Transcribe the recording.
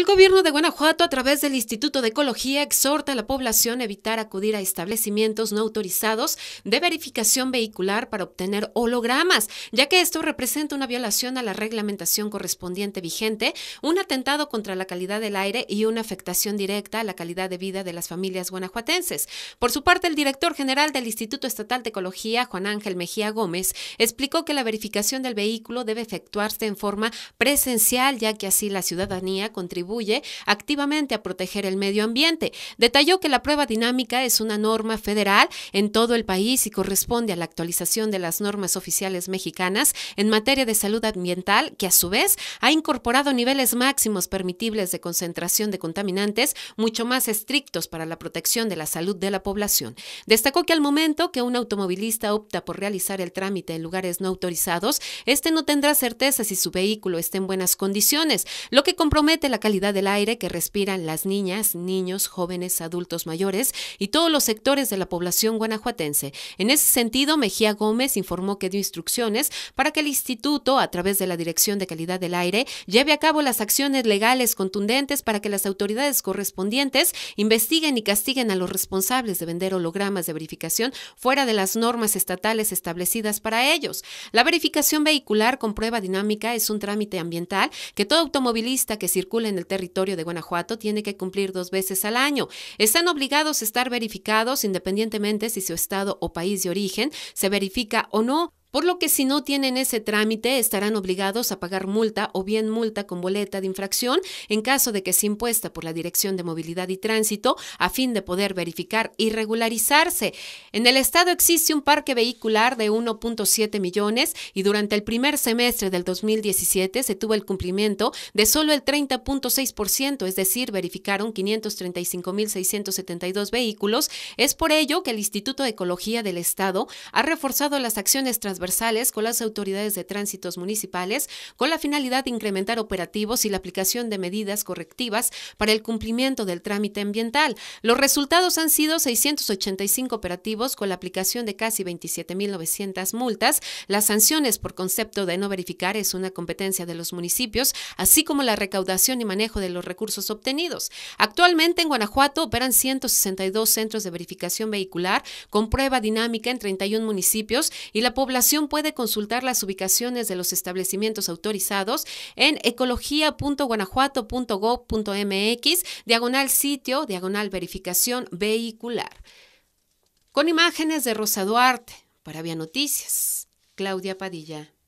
El gobierno de Guanajuato, a través del Instituto de Ecología, exhorta a la población a evitar acudir a establecimientos no autorizados de verificación vehicular para obtener hologramas, ya que esto representa una violación a la reglamentación correspondiente vigente, un atentado contra la calidad del aire y una afectación directa a la calidad de vida de las familias guanajuatenses. Por su parte, el director general del Instituto Estatal de Ecología, Juan Ángel Mejía Gómez, explicó que la verificación del vehículo debe efectuarse en forma presencial, ya que así la ciudadanía contribuye activamente a proteger el medio ambiente. Detalló que la prueba dinámica es una norma federal en todo el país y corresponde a la actualización de las normas oficiales mexicanas en materia de salud ambiental, que a su vez ha incorporado niveles máximos permitibles de concentración de contaminantes mucho más estrictos para la protección de la salud de la población. Destacó que al momento que un automovilista opta por realizar el trámite en lugares no autorizados, este no tendrá certeza si su vehículo está en buenas condiciones, lo que compromete la calidad calidad del aire que respiran las niñas, niños, jóvenes, adultos mayores y todos los sectores de la población guanajuatense. En ese sentido, Mejía Gómez informó que dio instrucciones para que el instituto, a través de la Dirección de Calidad del Aire, lleve a cabo las acciones legales contundentes para que las autoridades correspondientes investiguen y castiguen a los responsables de vender hologramas de verificación fuera de las normas estatales establecidas para ellos. La verificación vehicular con prueba dinámica es un trámite ambiental que todo automovilista que circula en el territorio de Guanajuato tiene que cumplir dos veces al año. Están obligados a estar verificados independientemente si su estado o país de origen se verifica o no por lo que si no tienen ese trámite estarán obligados a pagar multa o bien multa con boleta de infracción en caso de que se impuesta por la Dirección de Movilidad y Tránsito a fin de poder verificar y regularizarse. En el estado existe un parque vehicular de 1.7 millones y durante el primer semestre del 2017 se tuvo el cumplimiento de solo el 30.6%, es decir, verificaron 535.672 vehículos. Es por ello que el Instituto de Ecología del Estado ha reforzado las acciones transversales con las autoridades de tránsitos municipales con la finalidad de incrementar operativos y la aplicación de medidas correctivas para el cumplimiento del trámite ambiental. Los resultados han sido 685 operativos con la aplicación de casi 27.900 multas, las sanciones por concepto de no verificar es una competencia de los municipios, así como la recaudación y manejo de los recursos obtenidos. Actualmente en Guanajuato operan 162 centros de verificación vehicular con prueba dinámica en 31 municipios y la población puede consultar las ubicaciones de los establecimientos autorizados en ecología.guanajuato.gov.mx, diagonal sitio, diagonal verificación vehicular. Con imágenes de Rosa Duarte, para Vía Noticias, Claudia Padilla.